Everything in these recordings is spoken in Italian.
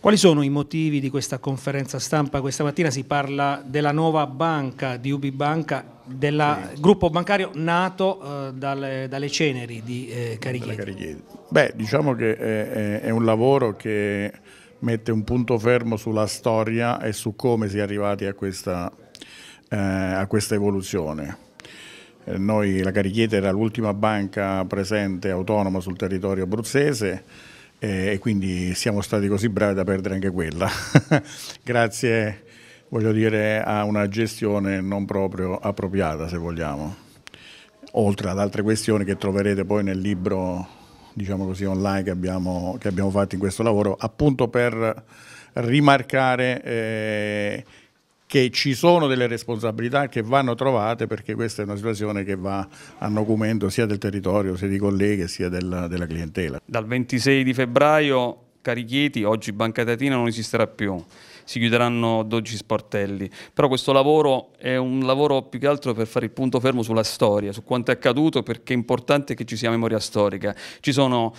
Quali sono i motivi di questa conferenza stampa? Questa mattina si parla della nuova banca di UBI Banca, del gruppo bancario nato eh, dalle, dalle, ceneri di eh, Carichiedi. Beh, diciamo che eh, è, è, un lavoro che mette un punto fermo sulla storia e su come si è arrivati a questa, eh, a questa evoluzione. Eh, noi, la Carichieti era l'ultima banca presente autonoma sul territorio abruzzese, eh, e quindi siamo stati così bravi da perdere anche quella. Grazie, voglio dire, a una gestione non proprio appropriata, se vogliamo, oltre ad altre questioni che troverete poi nel libro diciamo così, online che abbiamo, che abbiamo fatto in questo lavoro, appunto per rimarcare eh, che ci sono delle responsabilità che vanno trovate perché questa è una situazione che va a nocumento sia del territorio, sia di colleghi, sia della, della clientela. Dal 26 di febbraio Carichieti, oggi Banca Tatina non esisterà più, si chiuderanno 12 sportelli, però questo lavoro è un lavoro più che altro per fare il punto fermo sulla storia, su quanto è accaduto perché è importante che ci sia memoria storica. Ci sono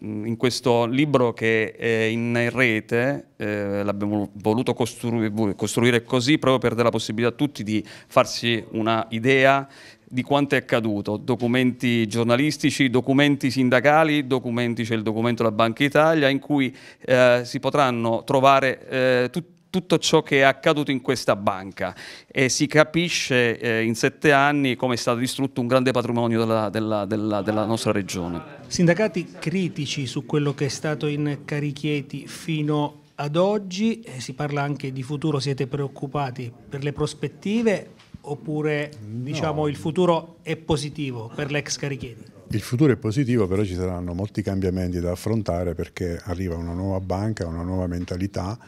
in questo libro che è in rete, eh, l'abbiamo voluto costru- costruire così proprio per dare la possibilità a tutti di farsi una idea di quanto è accaduto, documenti giornalistici, documenti sindacali, documenti, c'è il documento della Banca Italia, in cui eh, si potranno trovare eh, tutti tutto ciò che è accaduto in questa banca e si capisce eh, in sette anni come è stato distrutto un grande patrimonio della, della, della, della, nostra regione. Sindacati critici su quello che è stato in Carichieti fino ad oggi, si parla anche di futuro, siete preoccupati per le prospettive oppure diciamo, no. diciamo, il futuro è positivo per l'ex Carichieti? Il futuro è positivo, però ci saranno molti cambiamenti da affrontare perché arriva una nuova banca, una nuova mentalità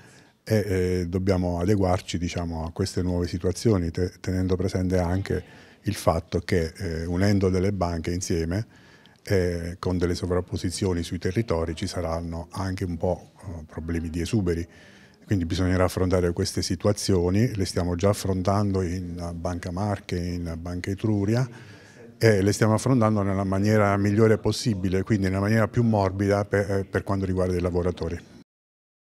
e eh, dobbiamo adeguarci diciamo, a queste nuove situazioni te tenendo presente anche il fatto che eh, unendo delle banche insieme eh, con delle sovrapposizioni sui territori ci saranno anche un po' eh, problemi di esuberi quindi bisognerà affrontare queste situazioni, le stiamo già affrontando in Banca Marche, in Banca Etruria e le stiamo affrontando nella maniera migliore possibile, quindi nella maniera più morbida per, eh, per quanto riguarda i lavoratori.